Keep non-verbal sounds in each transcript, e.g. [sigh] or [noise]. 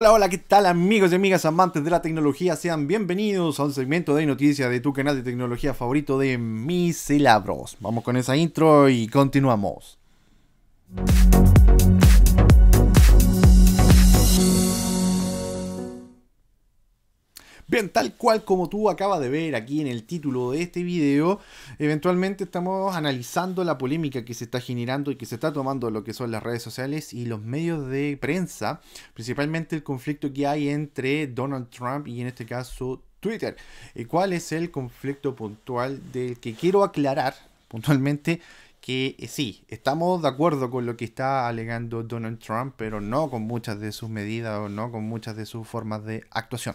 Hola, hola, ¿qué tal amigos y amigas amantes de la tecnología? Sean bienvenidos a un segmento de noticias de tu canal de tecnología favorito de Mis Vamos con esa intro y continuamos. Bien, tal cual como tú acabas de ver aquí en el título de este video, eventualmente estamos analizando la polémica que se está generando y que se está tomando lo que son las redes sociales y los medios de prensa, principalmente el conflicto que hay entre Donald Trump y en este caso Twitter. ¿Y cuál es el conflicto puntual del que quiero aclarar puntualmente? que eh, sí, estamos de acuerdo con lo que está alegando Donald Trump, pero no con muchas de sus medidas o no con muchas de sus formas de actuación.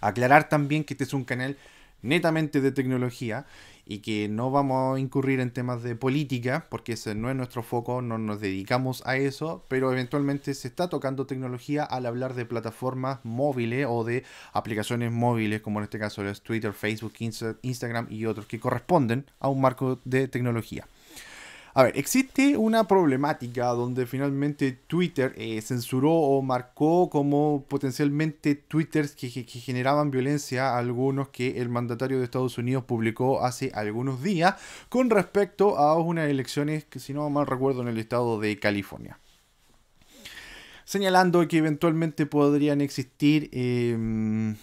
Aclarar también que este es un canal netamente de tecnología y que no vamos a incurrir en temas de política, porque ese no es nuestro foco, no nos dedicamos a eso, pero eventualmente se está tocando tecnología al hablar de plataformas móviles o de aplicaciones móviles, como en este caso los Twitter, Facebook, Instagram y otros que corresponden a un marco de tecnología. A ver, existe una problemática donde finalmente Twitter eh, censuró o marcó como potencialmente twitters que, generaban violencia algunos que el mandatario de Estados Unidos publicó hace algunos días con respecto a unas elecciones que si no mal recuerdo en el estado de California señalando que eventualmente podrían existir em,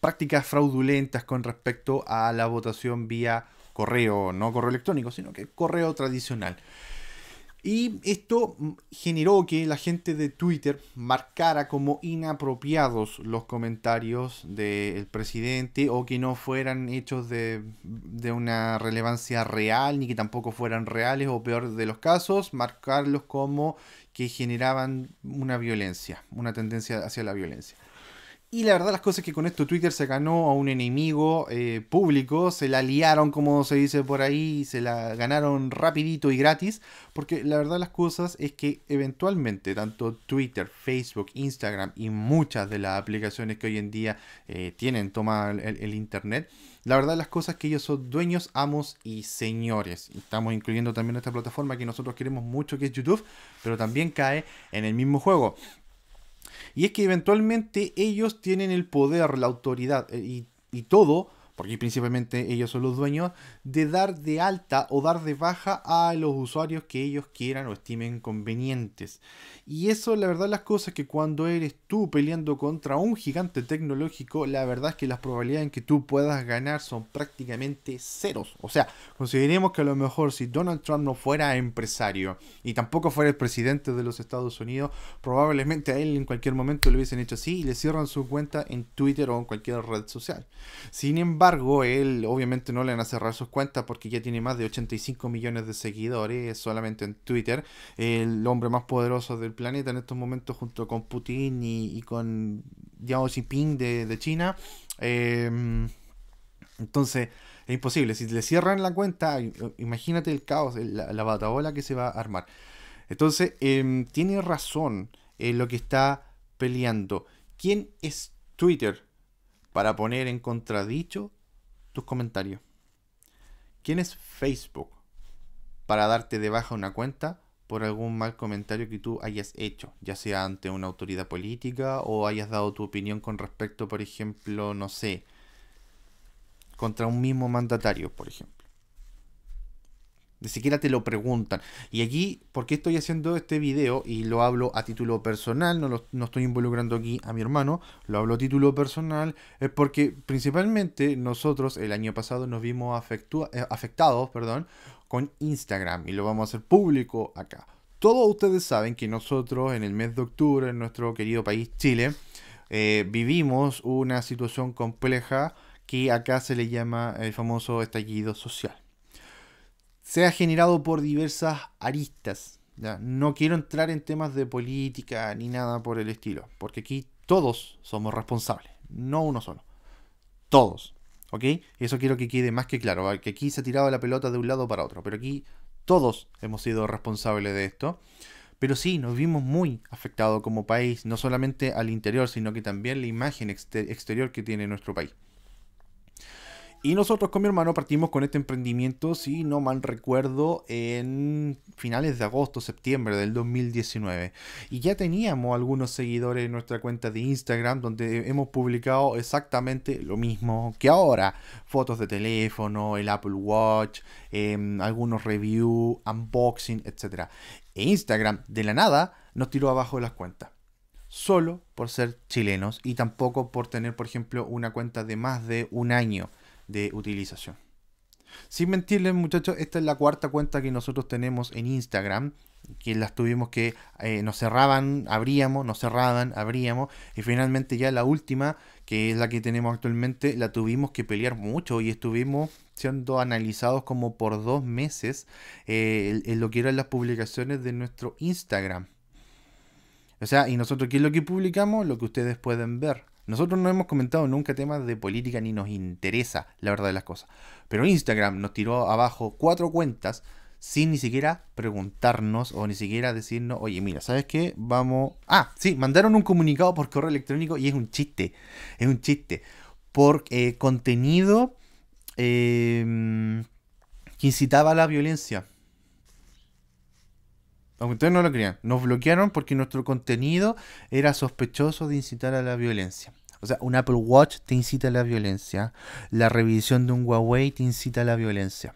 prácticas fraudulentas con respecto a la votación vía correo, no correo electrónico, sino que correo tradicional. Y esto generó que la gente de Twitter marcara como inapropiados los comentarios del presidente o que no fueran hechos de, una relevancia real ni que tampoco fueran reales o peor de los casos, marcarlos como que generaban una violencia, una tendencia hacia la violencia. Y la verdad las cosas es que con esto Twitter se ganó a un enemigo eh, público, se la liaron como se dice por ahí, se la ganaron rapidito y gratis, porque la verdad las cosas es que eventualmente tanto Twitter, Facebook, Instagram y muchas de las aplicaciones que hoy en día eh, tienen toma el, Internet, la verdad las cosas es que ellos son dueños, amos y señores. Estamos incluyendo también esta plataforma que nosotros queremos mucho que es YouTube, pero también cae en el mismo juego. Y es que eventualmente ellos tienen el poder, la autoridad eh, y, todo porque principalmente ellos son los dueños, de dar de alta o dar de baja a los usuarios que ellos quieran o estimen convenientes. Y eso, la verdad, las cosas que cuando eres tú peleando contra un gigante tecnológico, la verdad es que las probabilidades en que tú puedas ganar son prácticamente ceros. O sea, consideremos que a lo mejor si Donald Trump no fuera empresario y tampoco fuera el presidente de los Estados Unidos, probablemente a él en cualquier momento le hubiesen hecho así y le cierran su cuenta en Twitter o en cualquier red social. Sin embargo, él obviamente no le van a cerrar sus cuentas porque ya tiene más de 85 millones de seguidores solamente en Twitter. El hombre más poderoso del planeta en estos momentos junto con Putin y, con Yao Jinping de, China. Em, entonces, es imposible. Si le cierran la cuenta, imagínate el caos, la, la que se va a armar. Entonces, em, tiene razón en lo que está peleando. ¿Quién es Twitter para poner en contradicho tus comentarios. ¿Quién es Facebook para darte de baja una cuenta por algún mal comentario que tú hayas hecho, ya sea ante una autoridad política o hayas dado tu opinión con respecto, por ejemplo, no sé, contra un mismo mandatario, por ejemplo? Ni siquiera te lo preguntan. Y aquí, ¿por qué estoy haciendo este video? Y lo hablo a título personal, no, estoy involucrando aquí a mi hermano, lo hablo a título personal, es porque principalmente nosotros el año pasado nos vimos eh, afectados perdón, con Instagram y lo vamos a hacer público acá. Todos ustedes saben que nosotros en el mes de octubre en nuestro querido país Chile eh, vivimos una situación compleja que acá se le llama el famoso estallido social se ha generado por diversas aristas. ¿ya? No quiero entrar en temas de política ni nada por el estilo, porque aquí todos somos responsables, no uno solo. Todos. ¿Ok? Eso quiero que quede más que claro, que aquí se ha tirado la pelota de un lado para otro, pero aquí todos hemos sido responsables de esto. Pero sí, nos vimos muy afectados como país, no solamente al interior, sino que también la imagen exterior que tiene nuestro país. Y nosotros con mi hermano partimos con este emprendimiento, si no mal recuerdo, en finales de agosto, septiembre del 2019. Y ya teníamos algunos seguidores en nuestra cuenta de Instagram donde hemos publicado exactamente lo mismo que ahora. Fotos de teléfono, el Apple Watch, em, algunos reviews, unboxing, etc. E Instagram de la nada nos tiró abajo de las cuentas solo por ser chilenos y tampoco por tener, por ejemplo, una cuenta de más de un año de utilización. Sin mentirles muchachos, esta es la cuarta cuenta que nosotros tenemos en Instagram, que las tuvimos que eh, nos cerraban, abríamos, nos cerraban, abríamos, y finalmente ya la última, que es la que tenemos actualmente, la tuvimos que pelear mucho y estuvimos siendo analizados como por dos meses eh, en, lo que eran las publicaciones de nuestro Instagram. O sea, y nosotros qué es lo que publicamos, lo que ustedes pueden ver. Nosotros no hemos comentado nunca temas de política ni nos interesa la verdad de las cosas. Pero Instagram nos tiró abajo cuatro cuentas sin ni siquiera preguntarnos o ni siquiera decirnos, oye, mira, ¿sabes qué? Vamos... Ah, sí, mandaron un comunicado por correo electrónico y es un chiste, es un chiste. Por eh, contenido em, que incitaba a la violencia. Aunque ustedes no lo crean, nos bloquearon porque nuestro contenido era sospechoso de incitar a la violencia. O sea, un Apple Watch te incita a la violencia, la revisión de un Huawei te incita a la violencia.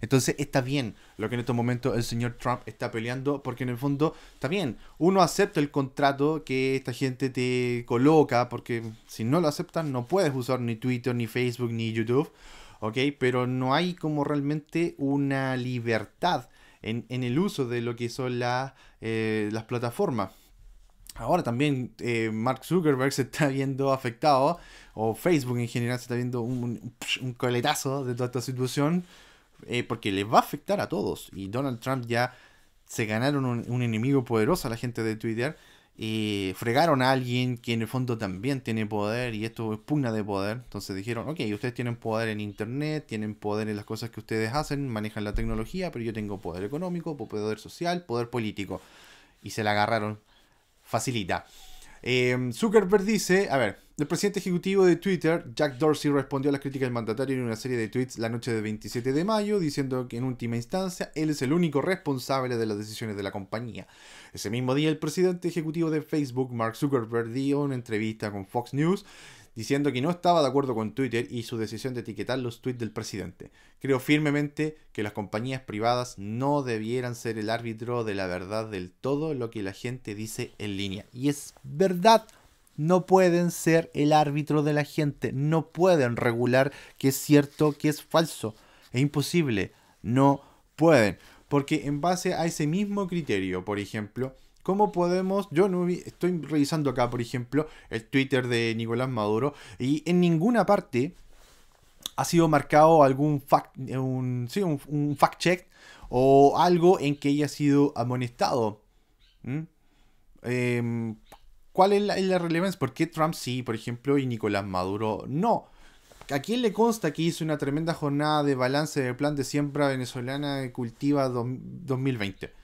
Entonces está bien lo que en estos momentos el señor Trump está peleando, porque en el fondo está bien. Uno acepta el contrato que esta gente te coloca, porque si no lo aceptan no puedes usar ni Twitter, ni Facebook, ni YouTube, ¿ok? Pero no hay como realmente una libertad en, el uso de lo que son eh, las plataformas. Ahora también eh, Mark Zuckerberg [laughs] se está viendo afectado, o Facebook en general se está viendo un, coletazo de toda esta situación, eh, porque les va a afectar a todos. Y Donald Trump ya se ganaron un, enemigo poderoso a la gente de Twitter, y fregaron a alguien que en el fondo también tiene poder, y esto es pugna de poder. Entonces dijeron, ok, ustedes tienen poder en Internet, tienen poder en las cosas que ustedes hacen, manejan la tecnología, pero yo tengo poder económico, poder social, poder político. Y se la agarraron facilita. Em, Zuckerberg dice, a ver, el presidente ejecutivo de Twitter, Jack Dorsey, respondió a las críticas del mandatario en una serie de tweets la noche del 27 de mayo, diciendo que en última instancia él es el único responsable de las decisiones de la compañía. Ese mismo día, el presidente ejecutivo de Facebook, Mark Zuckerberg, dio una entrevista con Fox News diciendo que no estaba de acuerdo con Twitter y su decisión de etiquetar los tweets del presidente. Creo firmemente que las compañías privadas no debieran ser el árbitro de la verdad del todo lo que la gente dice en línea. Y es verdad. No pueden ser el árbitro de la gente, no pueden regular qué es cierto, qué es falso. Es imposible, no pueden. Porque en base a ese mismo criterio, por ejemplo, ¿Cómo podemos? Yo no estoy revisando acá, por ejemplo, el Twitter de Nicolás Maduro y en ninguna parte ha sido marcado algún fact, un, sí, un, fact check o algo en que haya sido amonestado. ¿Mm? Em, ¿Cuál es la, relevancia? ¿Por qué Trump sí, por ejemplo, y Nicolás Maduro no? ¿A quién le consta que hizo una tremenda jornada de balance del plan de siembra venezolana de cultiva 2020?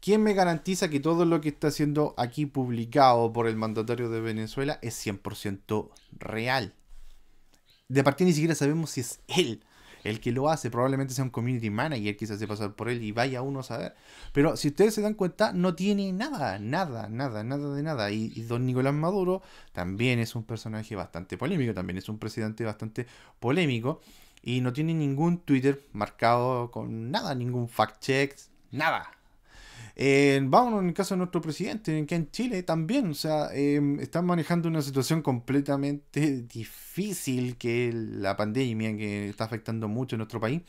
¿Quién me garantiza que todo lo que está siendo aquí publicado por el mandatario de Venezuela es 100% real? De partida ni siquiera sabemos si es él el que lo hace. Probablemente sea un community manager que se hace pasar por él y vaya uno a saber. Pero si ustedes se dan cuenta, no tiene nada, nada, nada, nada de nada. Y, y don Nicolás Maduro también es un personaje bastante polémico, también es un presidente bastante polémico. Y no tiene ningún Twitter marcado con nada, ningún fact check, nada eh, Vamos en el caso de nuestro presidente, que en Chile también, o sea, em, están manejando una situación completamente difícil que la pandemia que está afectando mucho a nuestro país.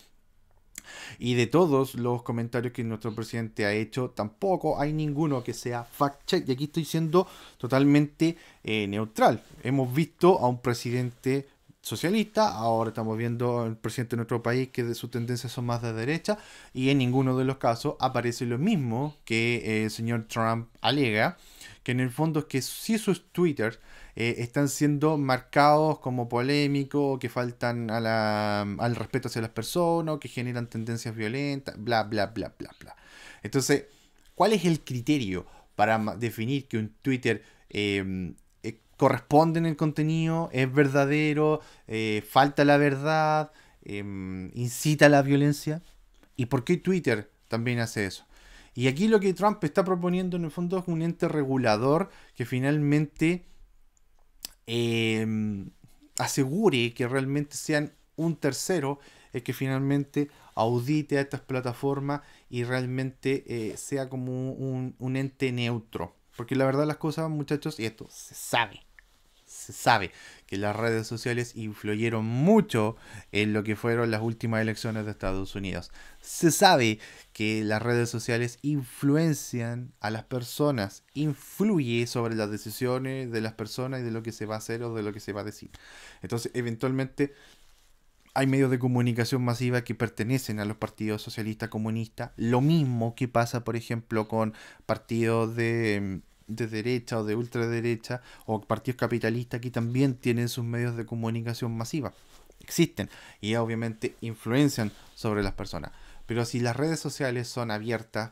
Y de todos los comentarios que nuestro presidente ha hecho, tampoco hay ninguno que sea fact-check. Y aquí estoy siendo totalmente eh, neutral. Hemos visto a un presidente socialista, ahora estamos viendo el presidente de nuestro país que de sus tendencias son más de derecha y en ninguno de los casos aparece lo mismo que eh, el señor Trump alega, que en el fondo es que si sus Twitter eh, están siendo marcados como polémicos, que faltan al respeto hacia las personas, que generan tendencias violentas, bla, bla, bla, bla, bla. Entonces, ¿cuál es el criterio para definir que un Twitter em, corresponden el contenido, es verdadero, eh, falta la verdad, em, incita a la violencia. ¿Y por qué Twitter también hace eso? Y aquí lo que Trump está proponiendo en el fondo es un ente regulador que finalmente em, asegure que realmente sean un tercero es que finalmente audite a estas plataformas y realmente eh, sea como un, ente neutro. Porque la verdad las cosas, muchachos, y esto se sabe, se sabe que las redes sociales influyeron mucho en lo que fueron las últimas elecciones de Estados Unidos. Se sabe que las redes sociales influencian a las personas, influye sobre las decisiones de las personas y de lo que se va a hacer o de lo que se va a decir. Entonces, eventualmente hay medios de comunicación masiva que pertenecen a los partidos socialistas comunistas. Lo mismo que pasa, por ejemplo, con partidos de mm, de derecha o de ultraderecha o partidos capitalistas aquí también tienen sus medios de comunicación masiva. Existen y obviamente influencian sobre las personas. Pero si las redes sociales son abiertas,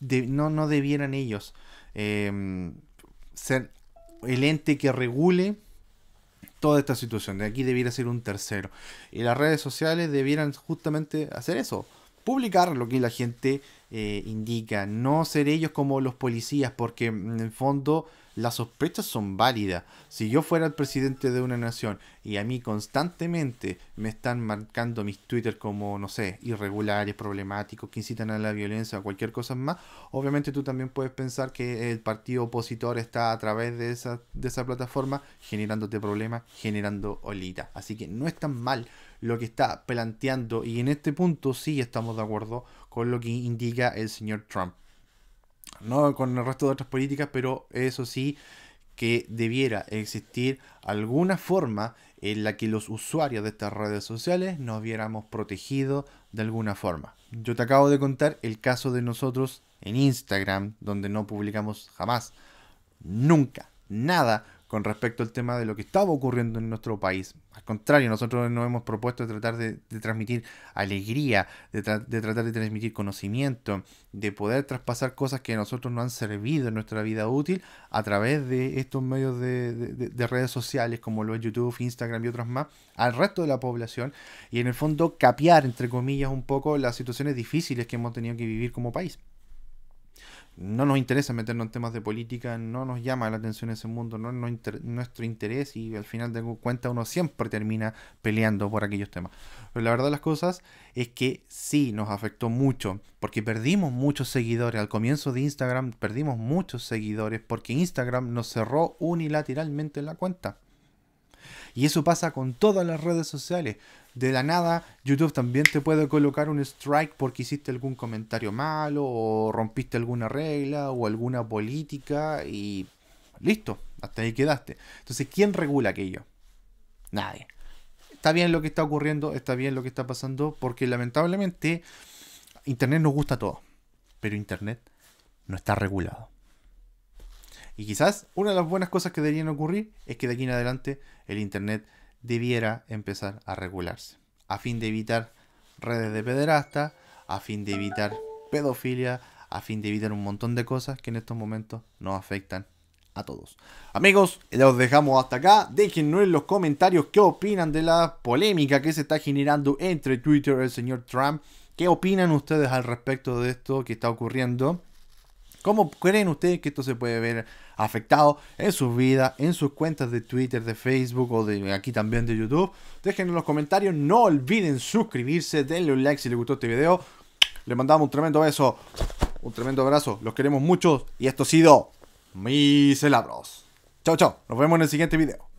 de, no, no debieran ellos em, ser el ente que regule toda esta situación. De aquí debiera ser un tercero. Y las redes sociales debieran justamente hacer eso publicar lo que la gente eh, indica, no ser ellos como los policías, porque mm, en el fondo las sospechas son válidas. Si yo fuera el presidente de una nación y a mí constantemente me están marcando mis Twitter como, no sé, irregulares, problemáticos, que incitan a la violencia o cualquier cosa más, obviamente tú también puedes pensar que el partido opositor está a través de esa, de esa plataforma generándote problemas, generando olita. Así que no es tan mal lo que está planteando y en este punto sí estamos de acuerdo con lo que indica el señor Trump. No con el resto de otras políticas, pero eso sí que debiera existir alguna forma en la que los usuarios de estas redes sociales nos viéramos protegidos de alguna forma. Yo te acabo de contar el caso de nosotros en Instagram, donde no publicamos jamás, nunca, nada con respecto al tema de lo que estaba ocurriendo en nuestro país. Al contrario, nosotros nos hemos propuesto tratar de, transmitir alegría, de, tratar de transmitir conocimiento, de poder traspasar cosas que a nosotros nos han servido en nuestra vida útil a través de estos medios de, redes sociales como lo es YouTube, Instagram y otras más, al resto de la población y en el fondo capear, entre comillas, un poco las situaciones difíciles que hemos tenido que vivir como país no nos interesa meternos en temas de política, no nos llama la atención ese mundo, no es nuestro interés y al final de cuentas uno siempre termina peleando por aquellos temas. Pero la verdad de las cosas es que sí nos afectó mucho, porque perdimos muchos seguidores. Al comienzo de Instagram perdimos muchos seguidores porque Instagram nos cerró unilateralmente la cuenta. Y eso pasa con todas las redes sociales. De la nada, YouTube también te puede colocar un strike porque hiciste algún comentario malo o rompiste alguna regla o alguna política y listo, hasta ahí quedaste. Entonces, ¿quién regula aquello? Nadie. Está bien lo que está ocurriendo, está bien lo que está pasando, porque lamentablemente Internet nos gusta a todos, pero Internet no está regulado. Y quizás una de las buenas cosas que deberían ocurrir es que de aquí en adelante el Internet debiera empezar a regularse, a fin de evitar redes de pederasta, a fin de evitar pedofilia, a fin de evitar un montón de cosas que en estos momentos nos afectan a todos. Amigos, los dejamos hasta acá. Dejen en los comentarios qué opinan de la polémica que se está generando entre Twitter y el señor Trump. ¿Qué opinan ustedes al respecto de esto que está ocurriendo? ¿Cómo creen ustedes que esto se puede ver afectado en sus vidas, en sus cuentas de Twitter, de Facebook o de aquí también de YouTube? Dejen en los comentarios. No olviden suscribirse, denle un like si les gustó este video. Les mandamos un tremendo beso, un tremendo abrazo. Los queremos mucho y esto ha sido Mis celabros Chao, chao. Nos vemos en el siguiente video.